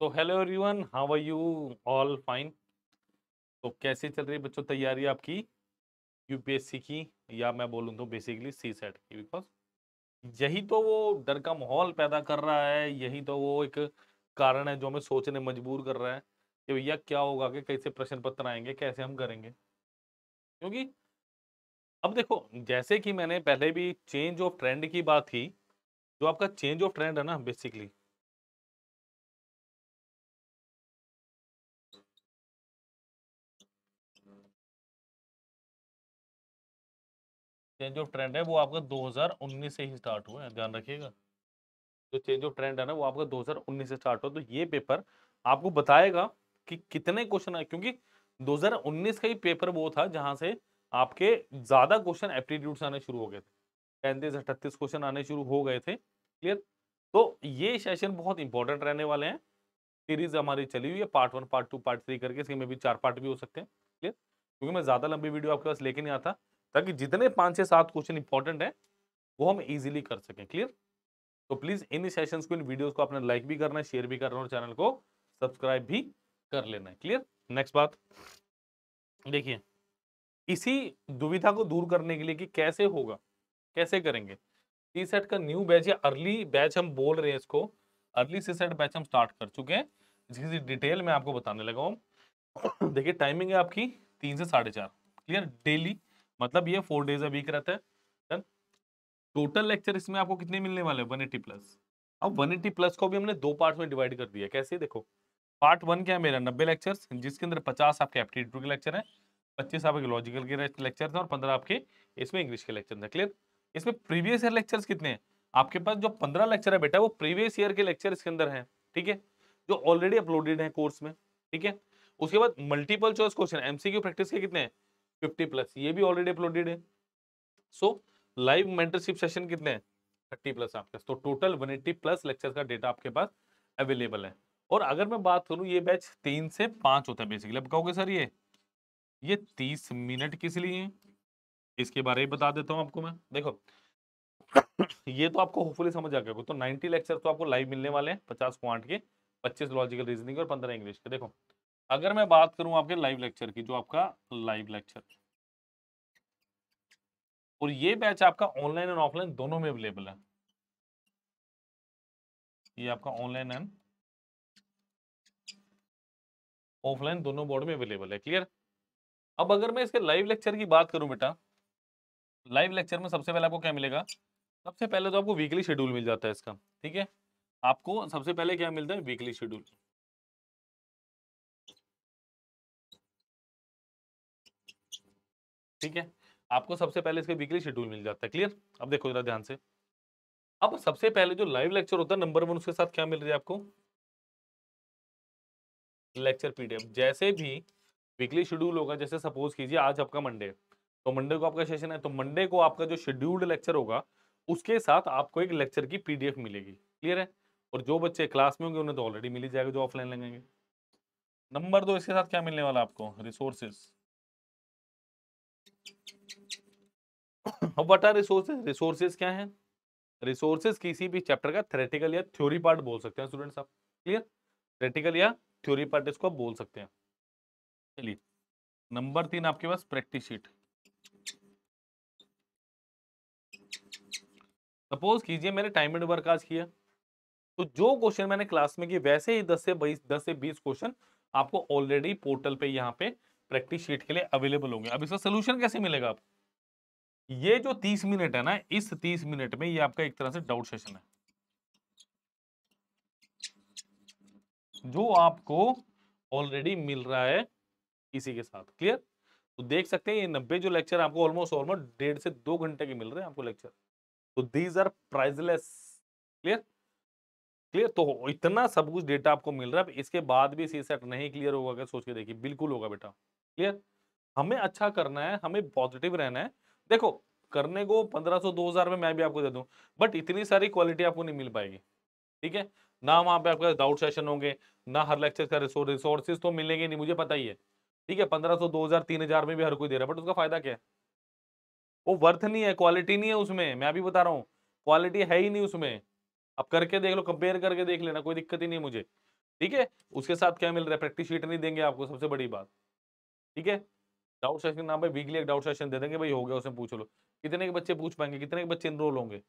तो hello everyone how are you all fine तो कैसे चल रही है बच्चों तैयारी आपकी यूपीएससी की या मैं बोलूँ तो बेसिकली सी सेट की बिकॉज यही तो वो डर का माहौल पैदा कर रहा है यही तो वो एक कारण है जो हमें सोचने मजबूर कर रहा है कि भैया क्या होगा कि कैसे प्रश्न पत्र आएंगे कैसे हम करेंगे क्योंकि अब देखो जैसे कि मैंने पहले भी चेंज ऑफ ट्रेंड की बात की जो आपका चेंज ऑफ ट्रेंड है ना बेसिकली चेंज ऑफ ट्रेंड है वो आपका 2019 से ही स्टार्ट हुआ है ध्यान रखिएगा जो चेंज ऑफ ट्रेंड है ना वो आपका 2019 से स्टार्ट हुआ तो ये पेपर आपको बताएगा कि कितने क्वेश्चन आए क्योंकि 2019 का ही पेपर वो था जहाँ से आपके ज़्यादा क्वेश्चन एप्टीट्यूड आने शुरू हो गए थे पैंतीस अठतीस क्वेश्चन आने शुरू हो गए थे क्लियर तो ये सेशन बहुत इंपॉर्टेंट रहने वाले हैं सीरीज हमारी चली हुई है part one part two part three करके इसके में भी चार पार्ट भी हो सकते हैं क्लियर क्योंकि मैं ज़्यादा लंबी वीडियो आपके पास लेके नहीं आता ताकि जितने पांच से सात क्वेश्चन इंपॉर्टेंट हैं वो हम इजीली कर सकें क्लियर तो प्लीज़ इन सेशंस को इन वीडियोस को आपने लाइक भी करना है शेयर भी करना है और चैनल को सब्सक्राइब भी कर लेना है क्लियर नेक्स्ट बात देखिए इसी दुविधा को दूर करने के लिए कि कैसे होगा कैसे करेंगे सी सेट का न्यू बैच या अर्ली बैच हम बोल रहे हैं इसको अर्ली सी सेट बैच हम स्टार्ट कर चुके हैं जिसकी डिटेल में आपको बताने लगा हूँ देखिए टाइमिंग है आपकी तीन से साढ़े चार क्लियर डेली मतलब ये फोर डेज अ वीक रहता है टोटल लेक्चर इसमें आपको कितने मिलने वाले वन एटी प्लस अब वन एटी प्लस को भी हमने दो पार्ट में डिवाइड कर दिया कैसे देखो पार्ट वन क्या है मेरा नब्बे लेक्चर जिसके अंदर पचास आपके एप्टीट्यूड के लेक्चर हैं पच्चीस आपके लॉजिकल के लेक्चर हैं और पंद्रह आपके इसमें इंग्लिश के लेक्चर हैं क्लियर इसमें प्रीवियस ईयर लेक्चर्स कितने हैं आपके पास जो पंद्रह लेक्चर है बेटा वो प्रीवियस ईयर के लेक्चर इसके अंदर हैं ठीक है जो ऑलरेडी अपलोडेड है कोर्स में ठीक है उसके बाद multiple choice question MCQ practice के कितने हैं 50 प्लस ये भी ऑलरेडी अपलोडेड है सो लाइव मेंटरशिप सेशन कितने हैं 30 प्लस आपके तो टोटल 180 प्लस लेक्चर का डेटा आपके पास अवेलेबल है और अगर मैं बात करूँ ये बैच तीन से पाँच होता है बेसिकली अब कहोगे सर ये ये तीस मिनट किस लिए है इसके बारे में बता देता हूँ आपको मैं देखो ये तो आपको होपफुली समझ आ गया तो 90 लेक्चर तो आपको लाइव मिलने वाले हैं 50 क्वांट के 25 लॉजिकल रीजनिंग और 15 इंग्लिश के देखो अगर मैं बात करूं आपके लाइव लेक्चर की जो आपका लाइव लेक्चर और ये बैच आपका ऑनलाइन एंड ऑफलाइन दोनों में अवेलेबल है ये आपका ऑनलाइन एंड ऑफलाइन दोनों बोर्ड में अवेलेबल है क्लियर अब अगर मैं इसके लाइव लेक्चर की बात करूं बेटा लाइव लेक्चर में सबसे पहले आपको क्या मिलेगा सबसे पहले तो आपको वीकली शेड्यूल मिल जाता है इसका ठीक है आपको सबसे पहले क्या मिलता है वीकली शेड्यूल ठीक है आपको सबसे पहले इसके वीकली शेड्यूल मिल जाता है क्लियर अब देखो जरा ध्यान से अब सबसे पहले जो लाइव लेक्चर होता है नंबर वन उसके साथ क्या मिल रही है आपको लेक्चर पीडीएफ जैसे भी वीकली शेड्यूल होगा जैसे सपोज कीजिए आज आपका मंडे तो मंडे को आपका सेशन है तो मंडे को आपका जो शेड्यूल्ड लेक्चर होगा उसके साथ आपको एक लेक्चर की पीडीएफ मिलेगी क्लियर है और जो बच्चे क्लास में होंगे उन्हें तो ऑलरेडी मिल जाएगा जो ऑफलाइन लगेंगे नंबर दो इसके साथ क्या मिलने वाला आपको रिसोर्सेस हम्म। अब वट आर रिसोर्सेज रिसोर्सेज क्या है रिसोर्सेज किसी भी चैप्टर का थ्रेटिकल या थ्योरी पार्ट बोल सकते हैं स्टूडेंट्स आप क्लियर थ्रेटिकल या थ्योरी पार्ट इसको आप बोल सकते हैं चलिए नंबर तीन आपके पास प्रैक्टिस शीट सपोज कीजिए मैंने टाइम एंड वर्क आज किया तो जो क्वेश्चन मैंने क्लास में किए वैसे ही दस से बीस दस से बीस क्वेश्चन आपको ऑलरेडी पोर्टल पे यहाँ पे प्रैक्टिस शीट के लिए अवेलेबल होंगे अब इसका सोल्यूशन कैसे मिलेगा आपको ये जो तीस मिनट है ना इस तीस मिनट में ये आपका एक तरह से डाउट सेशन है जो आपको ऑलरेडी मिल रहा है इसी के साथ क्लियर तो देख सकते हैं ये नब्बे जो लेक्चर आपको ऑलमोस्ट ऑलमोस्ट डेढ़ से दो घंटे के मिल रहे हैं आपको लेक्चर तो these are priceless clear clear तो इतना सब कुछ डेटा आपको मिल रहा है इसके बाद भी सी सेट नहीं क्लियर होगा क्या सोच के देखिए बिल्कुल होगा बेटा क्लियर हमें अच्छा करना है हमें पॉजिटिव रहना है देखो करने को 1500 2000 में मैं भी आपको दे दूं बट इतनी सारी क्वालिटी आपको नहीं मिल पाएगी ठीक है ना वहाँ पे आपके डाउट सेशन होंगे ना हर लेक्चर का रिसोर्सेज तो मिलेंगे नहीं मुझे पता ही है ठीक है पंद्रह सौ दो हजार तीन हजार में भी हर कोई दे रहा है बट उसका फायदा क्या है वो वर्थ नहीं है क्वालिटी नहीं है उसमें मैं भी बता रहा हूँ क्वालिटी है ही नहीं उसमें अब करके देख लो कंपेयर करके देख लेना कोई दिक्कत ही नहीं मुझे ठीक है उसके साथ क्या मिल रहा है प्रैक्टिस शीट नहीं देंगे आपको सबसे बड़ी बात ठीक है डाउट सेशन नाम पे वीकली एक डाउट सेशन दे देंगे भाई हो गया उसमें पूछ लो कितने के बच्चे पूछ पाएंगे कितने के बच्चे इनरोल होंगे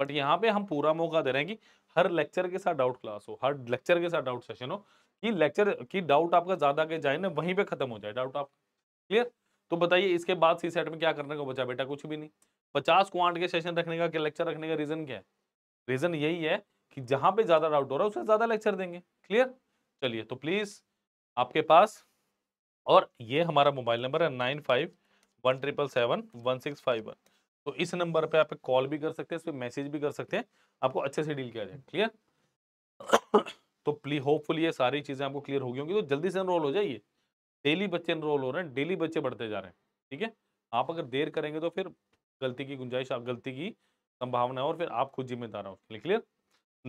बट यहाँ पे हम पूरा मौका दे रहे हैं कि हर लेक्चर के साथ डाउट क्लास हो हर लेक्चर के साथ डाउट सेशन हो कि लेक्चर की डाउट आपका ज़्यादा के जाए ना वहीं पे खत्म हो जाए डाउट आप क्लियर तो बताइए इसके बाद सी सेट में क्या करने का बचा बेटा कुछ भी नहीं पचास क्वांट के सेशन रखने का लेक्चर रखने का रीज़न क्या है रीज़न यही है कि जहां पे ज़्यादा डाउट हो रहा है उससे ज़्यादा लेक्चर देंगे क्लियर चलिए तो प्लीज़ आपके पास और ये हमारा मोबाइल नंबर है nine five one triple seven one six five one तो इस नंबर पे आप कॉल भी कर सकते हैं इस पर मैसेज भी कर सकते हैं आपको अच्छे से डील किया जाए क्लियर तो प्ली होपफुल ये सारी चीज़ें आपको क्लियर होगी होंगी तो जल्दी से इनरोल हो जाइए डेली बच्चे इनरोल हो रहे हैं डेली बच्चे बढ़ते जा रहे हैं ठीक है आप अगर देर करेंगे तो फिर गलती की गुंजाइश आप गलती की संभावना है और फिर आप खुद जिम्मेदार हो उसके क्लियर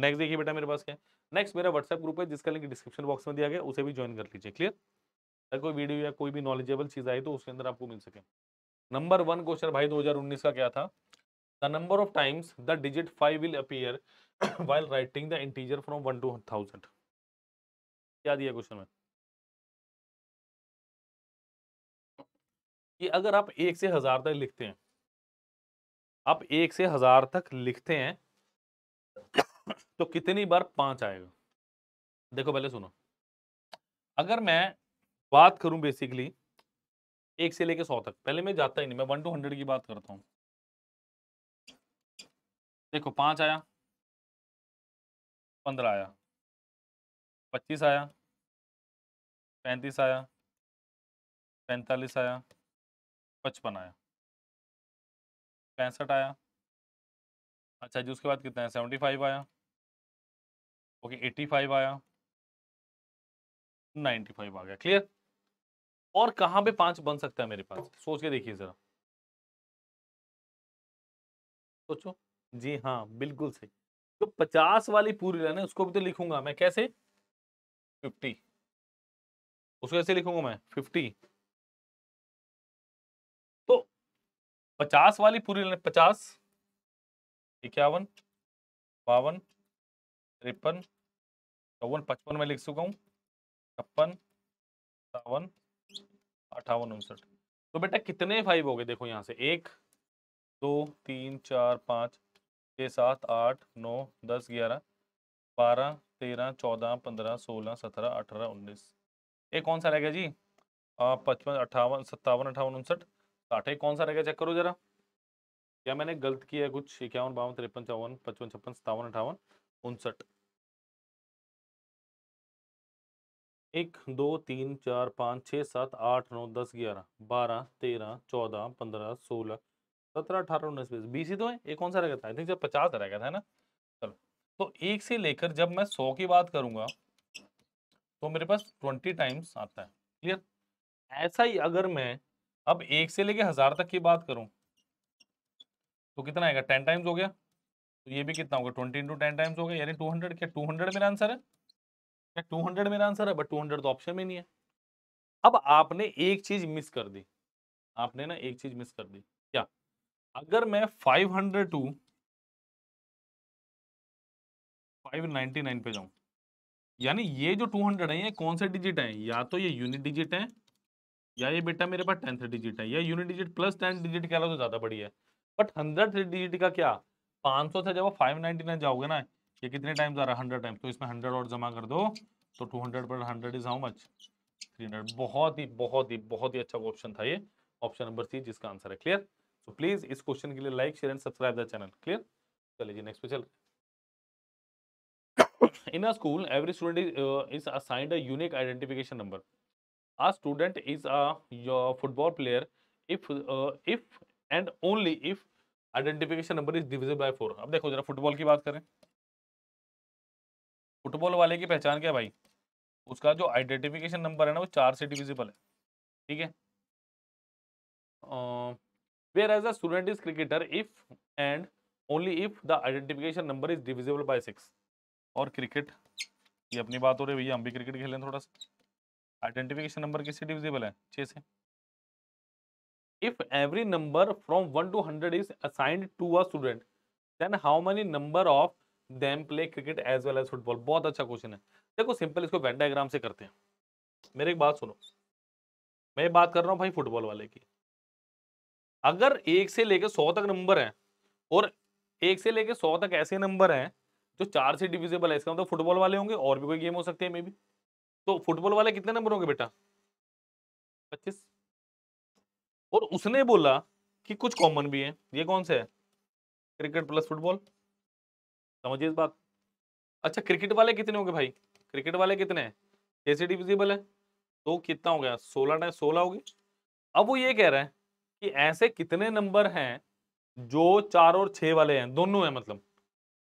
नेक्स्ट देखिए बेटा मेरे पास क्या है नेक्स्ट मेरा व्हाट्सएप ग्रुप है जिसका लिंक डिस्क्रिप्शन बॉक्स में दिया गया उसे भी ज्वाइन कर लीजिए क्लियर अगर कोई वीडियो या कोई भी नॉलेजेबल चीज़ आई तो उसके अंदर आपको मिल सके नंबर वन क्वेश्चन भाई 2019 का क्या था the number of times the digit five will appear while writing the integer from one to thousand क्या दिया क्वेश्चन में कि अगर आप एक से हजार तक लिखते हैं आप एक से हजार तक लिखते हैं तो कितनी बार पांच आएगा देखो पहले सुनो अगर मैं बात करूं बेसिकली एक से लेके सौ तक पहले मैं जाता ही नहीं मैं वन टू हंड्रेड की बात करता हूँ देखो पाँच आया पंद्रह आया पच्चीस आया पैंतीस आया पैंतालीस आया पचपन आया पैंसठ आया अच्छा जी उसके बाद कितना है सेवेंटी फाइव आया ओके एट्टी फाइव आया नाइन्टी फाइव आ गया क्लियर और कहां पे पांच बन सकता है मेरे पास सोच के देखिए जरा सोचो जी हाँ बिल्कुल सही तो पचास वाली पूरी लाइन है उसको भी तो लिखूंगा मैं कैसे फिफ्टी उसको कैसे लिखूंगा मैं फिफ्टी तो पचास वाली पूरी लाइन पचास इक्यावन बावन तिरपन चौवन पचपन में लिख चुका हूं छप्पन सावन अट्ठावन उनसठ तो बेटा कितने फाइव हो गए देखो यहाँ से एक दो तीन चार पाँच छः सात आठ नौ दस ग्यारह बारह तेरह चौदह पंद्रह सोलह सत्रह अठारह उन्नीस ये कौन सा रहेगा जी पचपन अट्ठावन सत्तावन अट्ठावन उनसठ साठ एक कौन सा रहेगा चेक करो जरा क्या मैंने गलत किया है कुछ इक्यावन बावन तिरपन चौवन पचपन छप्पन सत्तावन अठावन उनसठ एक दो तीन चार पाँच छः सात आठ नौ दस ग्यारह बारह तेरह चौदह पंद्रह सोलह सत्रह अठारह उन्नीस बीस बीस ही तो है एक कौन सा रह गया था आई थिंक पचास रह गया था ना चलो तो एक से लेकर जब मैं सौ की बात करूंगा तो मेरे पास ट्वेंटी टाइम्स आता है क्लियर ऐसा ही अगर मैं अब एक से लेकर हजार तक की बात करूं तो कितना आएगा टेन टाइम्स हो गया तो ये भी कितना होगा ट्वेंटी इंटू टेन टाइम्स हो गया यानी टू हंड्रेड क्या टू हंड्रेड मेरा आंसर है टू हंड्रेड मेरा आंसर है बट टू हंड्रेड तो ऑप्शन में नहीं है अब आपने एक चीज मिस कर दी आपने ना एक चीज मिस कर दी क्या अगर मैं five hundred to five ninety nine पे जाऊं यानी ये जो टू हंड्रेड है ये कौन से डिजिट है या तो ये यूनिट डिजिट है या ये बेटा मेरे पास टेंथ डिजिट है या unit digit plus tenth digit कहला तो ज्यादा बढ़िया है बट हंड्रेड डिजिट का क्या पांच सौ से जब फाइव नाइनटी नाइन जाओगे ना ये कितने टाइम्स आ रहा है हंड्रेड टाइम्स तो इसमें हंड्रेड और जमा कर दो तो टू हंड्रेड पर hundred is how much three hundred बहुत ही बहुत ही बहुत ही अच्छा ऑप्शन था ये ऑप्शन नंबर सी जिसका आंसर है क्लियर तो प्लीज इस क्वेश्चन के लिए like share and subscribe the channel clear चलिए नेक्स्ट पे चल in a school every student is assigned is assigned a unique identification number a student is a uh, football player if uh, if and only if identification number अब देखो जरा football की बात करें football वाले की पहचान क्या भाई उसका जो आइडेंटिफिकेशन नंबर है ना वो चार से डिविजिबल है ठीक है whereas a student is cricketer if and only if the identification number is divisible by six और क्रिकेट ये अपनी बात हो रही है भैया हम भी क्रिकेट खेलें थोड़ा सा आइडेंटिफिकेशन नंबर किससे डिविजिबल है छः से if every number from one to hundred is assigned to a student then how many number of them play cricket as well as football बहुत अच्छा क्वेश्चन है देखो सिंपल इसको वेन डायग्राम से करते हैं मेरे एक बात सुनो मैं बात कर रहा हूँ भाई फुटबॉल वाले की अगर एक से लेकर सौ तक नंबर है और एक से लेकर सौ तक ऐसे नंबर हैं जो चार से डिविजेबल है इसका मतलब फुटबॉल वाले होंगे और भी कोई गेम हो सकते हैं मे बी तो फुटबॉल वाले कितने नंबर होंगे बेटा पच्चीस और उसने बोला कि कुछ कॉमन भी है ये कौन से है क्रिकेट प्लस फुटबॉल समझिए इस बात अच्छा क्रिकेट वाले कितने होंगे भाई क्रिकेट वाले कितने हैं कैसे डिविजिबल है तो कितना हो गया सोलह टाइम सोलह हो अब वो ये कह रहे हैं कि ऐसे कितने नंबर हैं जो चार और छः वाले हैं दोनों हैं मतलब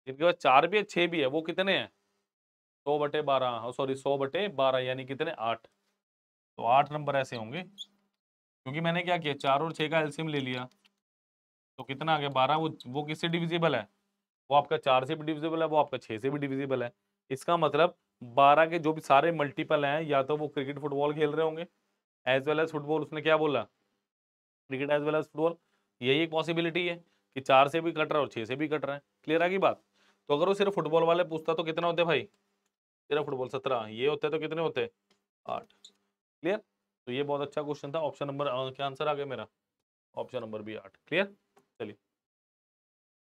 इनके पास चार भी है छः भी है वो कितने हैं सौ बटे बारह सॉरी हाँ, सौ बटे बारह यानी कितने आठ तो आठ नंबर ऐसे होंगे क्योंकि मैंने क्या किया चार और छः का एल्सियम ले लिया तो कितना आ गया बारह वो वो किससे डिविजिबल है वो आपका चार से भी डिविजिबल है वो आपका छः से भी डिविजिबल है इसका मतलब बारह के जो भी सारे मल्टीपल हैं या तो वो क्रिकेट फुटबॉल खेल रहे होंगे एज वेल एज फुटबॉल उसने क्या बोला cricket as well as football यही एक पॉसिबिलिटी है कि चार से भी कट रहा है और छः से भी कट रहा है क्लियर आ गई बात तो अगर वो सिर्फ फुटबॉल वाले पूछता तो कितना होते भाई तेरह फुटबॉल सत्रह ये होते तो कितने होते आठ क्लियर तो ये बहुत अच्छा क्वेश्चन था ऑप्शन नंबर क्या आंसर आ गया मेरा ऑप्शन नंबर भी आठ क्लियर चलिए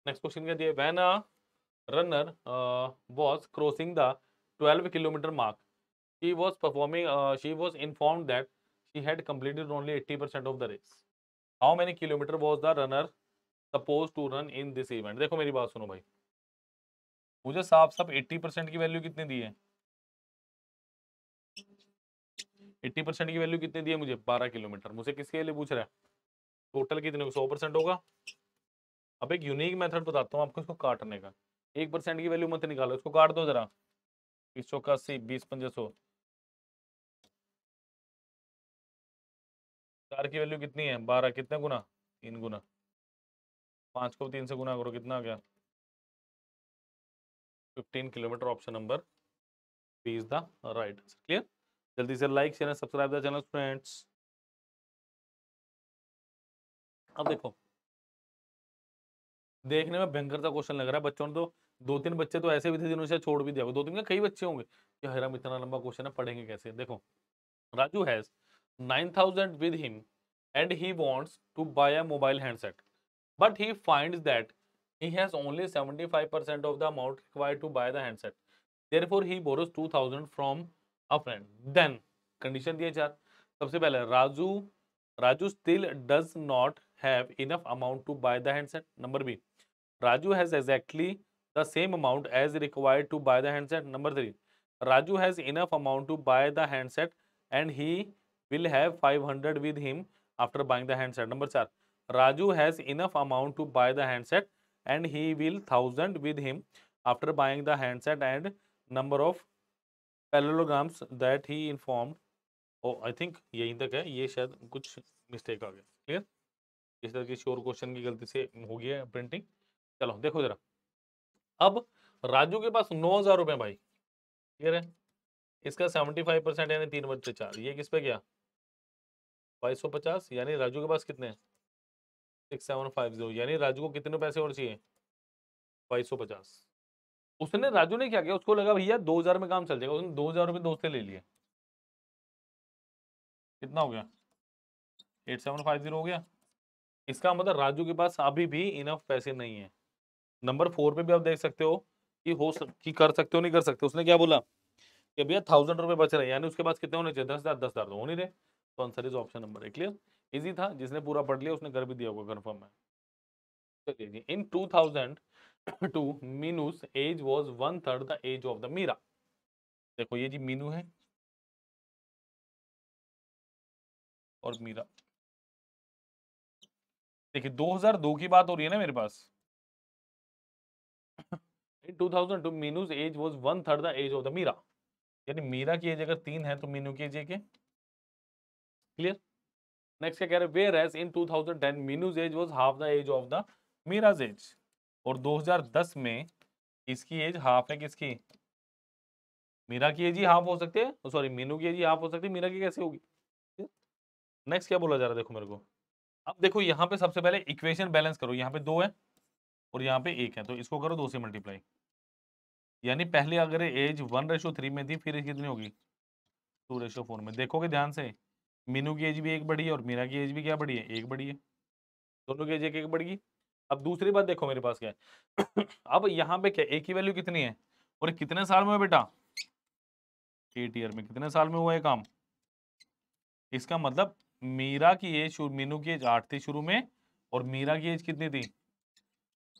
नेक्स्ट क्वेश्चन क्या दिया when a runner was crossing the 12 kilometer mark she was performing she was inform that she had completed only 80% percent of the race how many kilometer was the runner suppose to run in this event देखो मेरी बात सुनो भाई मुझे साफ साफ percent की value कितनी दी है एट्टी परसेंट की वैल्यू कितने दी है मुझे बारह किलोमीटर मुझे किसके लिए पूछ रहा है टोटल कितने सौ परसेंट होगा अब एक यूनिक मेथड बताता हूँ आपको इसको काटने का एक परसेंट की वैल्यू मत निकालो इसको काट दो जरा बीस सौ अस्सी बीस पंजे सौ चार की वैल्यू कितनी है बारह कितने गुना तीन गुना पाँच को तीन से गुना करो कितना आ गया फिफ्टीन किलोमीटर ऑप्शन नंबर बीस द राइट क्लियर जल्दी से like share subscribe the channel friends अब देखो देखने में भयंकर सा क्वेश्चन लग रहा है बच्चों ने तो दो तीन बच्चे तो ऐसे भी थे जिन्होंने छोड़ भी दिया दो तीन कई बच्चे होंगे हैराम इतना लंबा क्वेश्चन है पढ़ेंगे कैसे देखो Raju has nine thousand with him and he wants to buy a mobile handset but he find that he has only seventy five percent of the amount require to buy the handset therefore he borrows two thousand from a friend then condition दिए चार सबसे पहले Raju Raju still does not have enough amount to buy the handset number B Raju has exactly the same amount as required to buy the handset number three Raju has enough amount to buy the handset and he will have five hundred with him after buying the handset number चार Raju has enough amount to buy the handset and he will thousand with him after buying the handset and number of parallelograms that he informed oh I think यहीं तक है ये शायद कुछ mistake आ गया clear इस तरह की और क्वेश्चन की गलती से हो गया प्रिंटिंग चलो देखो जरा अब राजू के पास नौ हजार रुपए भाई क्लियर है इसका सेवेंटी फाइव परसेंट यानी तीन बच्चे चार ये किस पे गया बाईस सौ पचास यानी राजू के पास कितने सिक्स सेवन फाइव जीरो यानी राजू को कितने पैसे और चाहिए बाईस सौ पचास उसने राजू ने क्या किया उसको लगा भैया दो हजार में काम चल जाएगा उसने दो हजार रुपये दोस्त ले लिए कितना हो गया एट सेवन फाइव जीरो हो गया इसका मतलब राजू के पास अभी भी इनफ पैसे नहीं है नंबर फोर पे भी आप देख सकते हो कि हो कि कर सकते हो नहीं कर सकते उसने क्या बोला कि भैया थाउजेंड रुपए बच रहे हैं यानी उसके पास कितने होने चाहिए दस हज़ार दस हज़ार तो हो नहीं रहे तो answer is option number A clear easy था जिसने पूरा पढ़ लिया उसने कर भी दिया होगा कन्फर्म है चलिए जी in two thousand two Meenu's age was one third the age of the Meera देखो ये जी मीनू है और मीरा देखिए 2002 की बात हो रही है ना मेरे पास in 2002 Meenu's age was one third the age of the Meera यानी मीरा की एज अगर तीन है तो मीनू की एज एक है क्लियर नेक्स्ट क्या कह रहे whereas in 2010 Meenu's age was half the age of the Meera's age और 2010 में इसकी एज हाफ है किसकी मीरा की एज ही हाफ हो सकती है सॉरी oh, मीनू की एज ही हाफ हो सकती है मीरा की कैसे होगी नेक्स्ट क्या बोला जा रहा है देखो मेरे को अब देखो यहाँ पे सबसे पहले इक्वेशन बैलेंस करो यहाँ पे दो है और यहाँ पे एक है तो इसको करो दो से मल्टीप्लाई यानी पहले अगर एज वन रेशो थ्री में थी फिर कितनी होगी टू रेशो फोर में देखोगे ध्यान से मीनू की एज भी एक बढ़ी है और मीरा की एज भी क्या बढ़ी है एक बढ़ी है दोनों की एज एक एक बढ़ी अब दूसरी बात देखो मेरे पास क्या है अब यहाँ पे क्या एक ही वैल्यू कितनी है और कितने साल में बेटा एट ईयर में कितने साल में हुआ है काम इसका मतलब मीरा की एज मीनू की एज आठ थी शुरू में और मीरा की एज कितनी थी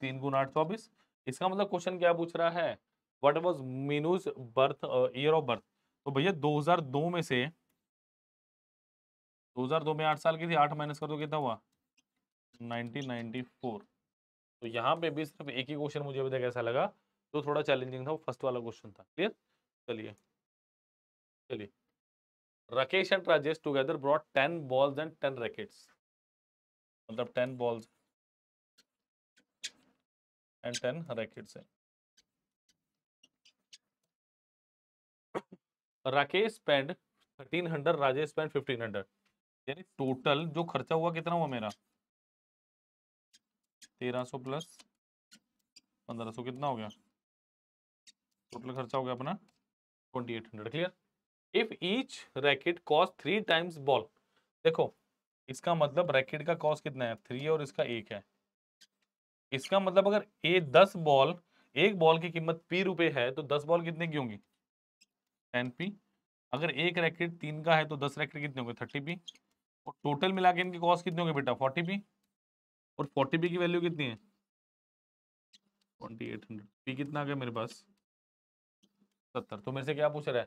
तीन गुना आठ चौबीस इसका मतलब क्वेश्चन क्या पूछ रहा है what was Meenu's birth year of birth तो भैया 2002 में से 2002 में आठ साल की थी आठ माइनस कर दो कितना हुआ 1994 तो यहाँ पे भी सिर्फ एक ही क्वेश्चन मुझे अभी तक ऐसा लगा जो तो थोड़ा चैलेंजिंग था वो फर्स्ट वाला क्वेश्चन था क्लियर चलिए चलिए Rakesh and Rajesh together brought ten balls and ten rackets मतलब ten balls and 10 Rakit Singh. Rakesh spend 1300 Rajesh spend 1500 यानी टोटल जो खर्चा हुआ कितना हुआ मेरा 1300 प्लस 1500 कितना हो गया टोटल खर्चा हो गया अपना 2800 clear if each racket cost three times ball देखो इसका मतलब रैकेट का कॉस्ट कितना है थ्री और इसका एक है इसका मतलब अगर ए दस बॉल एक बॉल की कीमत पी रुपए है तो दस बॉल कितने की होंगी टेन पी अगर एक रैकेट तीन का है तो दस रैकेट कितने होंगे थर्टी पी और टोटल मिला के इनकी कॉस्ट कितने होंगे बेटा फोर्टी पी और फोर्टी पी की वैल्यू कितनी है ट्वेंटी एट हंड्रेड पी कितना आ गया मेरे पास सत्तर तो मेरे से क्या पूछ रहा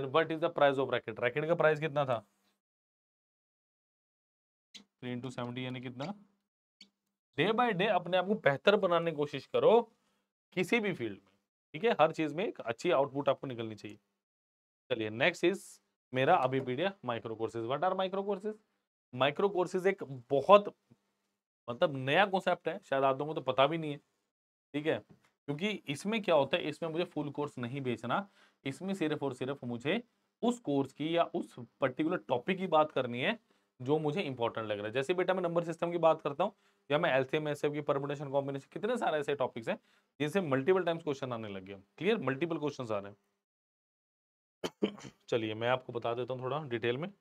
है what is the price of racket racket का प्राइस कितना था थ्री इंटू सेवेंटी यानी कितना डे बाय डे अपने आप को बेहतर बनाने की कोशिश करो किसी भी फील्ड में ठीक है हर चीज में एक अच्छी आउटपुट आपको निकलनी चाहिए चलिए नेक्स्ट इज मेरा अभिपीडिया micro courses what are micro courses micro courses एक बहुत मतलब नया कॉन्सेप्ट है शायद आप लोगों को तो पता भी नहीं है ठीक है क्योंकि इसमें क्या होता है इसमें मुझे फुल कोर्स नहीं बेचना इसमें सिर्फ और सिर्फ मुझे उस कोर्स की या उस पर्टिकुलर टॉपिक की बात करनी है जो मुझे इंपॉर्टेंट लग रहा है जैसे बेटा मैं नंबर सिस्टम की बात करता हूँ या मैं एलसीएम एसएफ की परमुटेशन कॉम्बिनेशन कितने सारे ऐसे टॉपिक्स हैं जिनसे मल्टीपल टाइम्स क्वेश्चन आने लगे क्लियर मल्टीपल क्वेश्चन आ रहे हैं चलिए मैं आपको बता देता हूँ थोड़ा डिटेल में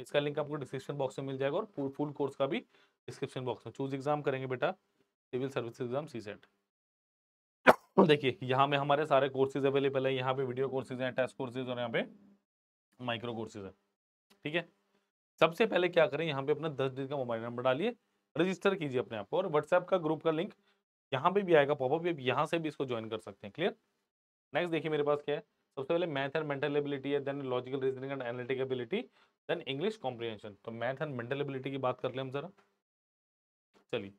इसका लिंक आपको डिस्क्रिप्शन बॉक्स में मिल जाएगा और फुल कोर्स का भी डिस्क्रिप्शन बॉक्स में चूज एग्जाम करेंगे बेटा civil service exam CSAT देखिए यहाँ में हमारे सारे कोर्सेज अवेलेबल है यहाँ पे वीडियो कोर्सेज हैं टेस्ट कोर्सेज और यहाँ पे माइक्रो कोर्सेज है ठीक है सबसे पहले क्या करें यहाँ पे अपना दस दिन का मोबाइल नंबर डालिए रजिस्टर कीजिए अपने आप को और व्हाट्सएप का ग्रुप का लिंक यहाँ पे भी आएगा पॉपअप भी यहाँ से भी इसको ज्वाइन कर सकते हैं क्लियर नेक्स्ट देखिए मेरे पास क्या है सबसे पहले मैथ एंड मेंटल एबिलिटी है then logical reasoning and analytic ability then English comprehension तो मैथ एंड मेंटल एबिलिटी की बात कर ले हम जरा चलिए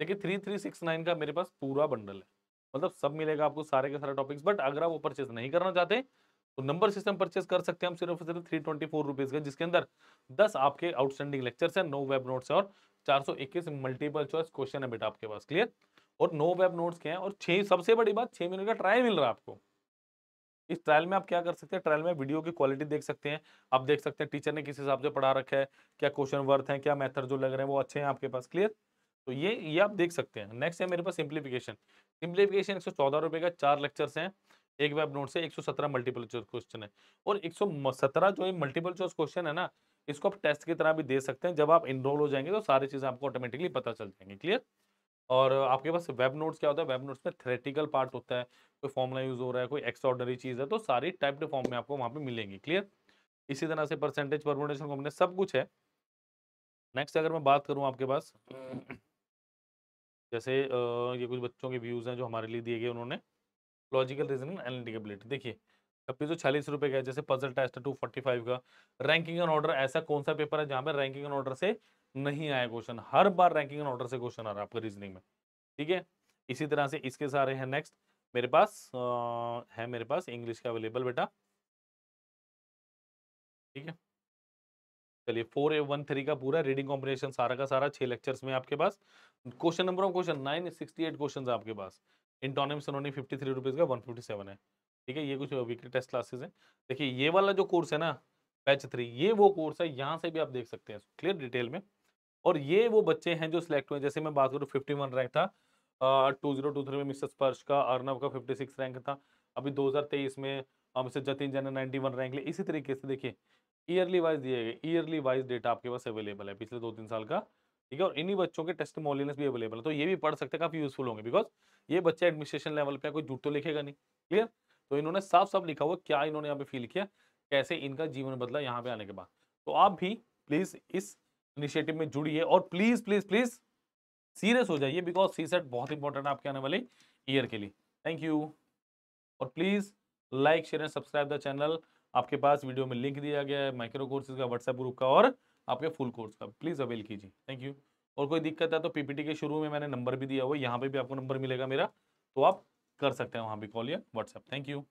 देखिए थ्री थ्री सिक्स नाइन का मेरे पास पूरा बंडल है मतलब सब मिलेगा आपको सारे के सारे टॉपिक्स बट अगर आप वो परचेज नहीं करना चाहते तो नंबर सिस्टम परचेज कर सकते हैं हम सिर्फ सिर्फ थ्री ट्वेंटी फोर रुपीज का जिसके अंदर दस आपके आउटस्टैंडिंग लेक्चर्स हैं नौ वेब नोट्स हैं और चार सौ इक्कीस मल्टीपल चॉइस क्वेश्चन है बेटा आपके पास क्लियर और नौ वेब नोट्स के हैं और छः सबसे बड़ी बात छः महीने का ट्रायल मिल रहा है आपको इस ट्रायल में आप क्या कर सकते हैं ट्रायल में वीडियो की क्वालिटी देख सकते हैं आप देख सकते हैं टीचर ने किस हिसाब से पढ़ा रखा है क्या क्वेश्चन वर्थ है क्या मेथड जो लग रहे हैं वो अच्छे हैं आपके पास क्लियर तो ये ये आप देख सकते हैं नेक्स्ट है मेरे पास सिंप्लीफिकेशन सिंप्लीफिकेशन एक सौ का चार लेक्चर्स हैं एक वेब नोट से 117 मल्टीपल चॉइस क्वेश्चन है और 117 जो ये मल्टीपल चॉइस क्वेश्चन है ना इसको आप टेस्ट की तरह भी दे सकते हैं जब आप इनरोल हो जाएंगे तो सारी चीज़ें आपको ऑटोमेटिकली पता चल जाएंगे क्लियर और आपके पास वेब नोट्स क्या होता है वेब नोट्स में थ्रेटिकल पार्ट होता है कोई फॉर्मला यूज़ हो रहा है कोई एक्स्ट्रॉडनरी चीज़ है तो सारी टाइप फॉर्म में आपको वहाँ पर मिलेंगी क्लियर इसी तरह से परसेंटेज परमोटेशन कॉम्बिनेशन सब कुछ है नेक्स्ट अगर मैं बात करूँ आपके पास जैसे ये कुछ बच्चों के व्यूज़ हैं जो हमारे लिए दिए गए उन्होंने लॉजिकल रीजनिंग एनलिटिकबिलिटी देखिए छब्बीस सौ चालीस रुपये का जैसे puzzle test two forty five का रैंकिंग एंड ऑर्डर ऐसा कौन सा पेपर है जहाँ पर रैंकिंग एंड ऑर्डर से नहीं आया क्वेश्चन हर बार रैंकिंग एंड ऑर्डर से क्वेश्चन आ रहा है आपका रीजनिंग में ठीक है इसी तरह से इसके सारे हैं नेक्स्ट मेरे पास आ, है मेरे पास इंग्लिश का अवेलेबल बेटा ठीक है चलिए फोर ए वन थ्री का पूरा रीडिंग कॉम्बिनेशन सारा का सारा छह लेक्चर्स में आपके पास question number of question nine sixty eight question आपके पास इन टॉनिम सनोनी फिफ्टी थ्री रुपीज़ का वन फिफ्टी सेवन है ठीक है ये कुछ वीकली टेस्ट क्लासेस हैं देखिए ये वाला जो कोर्स है ना बैच थ्री ये वो कोर्स है यहाँ से भी आप देख सकते हैं क्लियर डिटेल में और ये वो बच्चे हैं जो सिलेक्ट हुए जैसे मैं बात करूँ फिफ्टी वन रैंक था टू जीरो टू थ्री में मिसेस स्पर्श का अर्नब का फिफ्टी सिक्स रैंक था अभी दो हज़ार तेईस में Mrs Jatin Jain ninety one rank लिए इसी तरीके से देखिए ईयरली वाइज दिए गए ईयरली वाइज डेटा आपके पास अवेलेबल है पिछले दो तीन साल का ठीक है और इन्हीं बच्चों के टेस्ट मॉलिनस भी अवेलेबल है तो ये भी पढ़ सकते हैं काफी यूजफुल होंगे बिकॉज ये बच्चे एडमिनिस्ट्रेशन लेवल पे कोई झूठ तो लिखेगा नहीं क्लियर तो इन्होंने साफ साफ लिखा हुआ क्या इन्होंने यहाँ पे फील किया कैसे इनका जीवन बदला यहाँ पे आने के बाद तो आप भी प्लीज इस इनिशिएटिव में जुड़िए और प्लीज प्लीज प्लीज सीरियस हो जाइए बिकॉज सी सेट बहुत इंपॉर्टेंट है आपके आने वाले ईयर के लिए थैंक यू और please like share and subscribe the channel आपके पास वीडियो में लिंक दिया गया है माइक्रो कोर्सेज का व्हाट्सएप ग्रुप का और आपके फुल कोर्स का प्लीज़ अवेल कीजिए थैंक यू और कोई दिक्कत है तो पीपीटी के शुरू में मैंने नंबर भी दिया हुआ है यहाँ पे भी आपको नंबर मिलेगा मेरा तो आप कर सकते हैं वहाँ भी कॉल या व्हाट्सएप थैंक यू